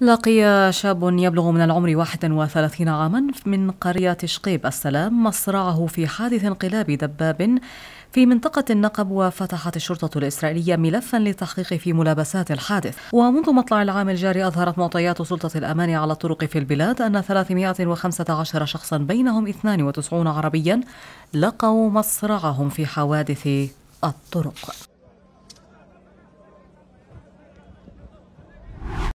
لقي شاب يبلغ من العمر 31 عاما من قرية شقيب السلام مصرعه في حادث انقلاب دباب في منطقة النقب وفتحت الشرطة الإسرائيلية ملفا للتحقيق في ملابسات الحادث ومنذ مطلع العام الجاري أظهرت معطيات سلطة الأمان على الطرق في البلاد أن 315 شخصا بينهم 92 عربيا لقوا مصرعهم في حوادث الطرق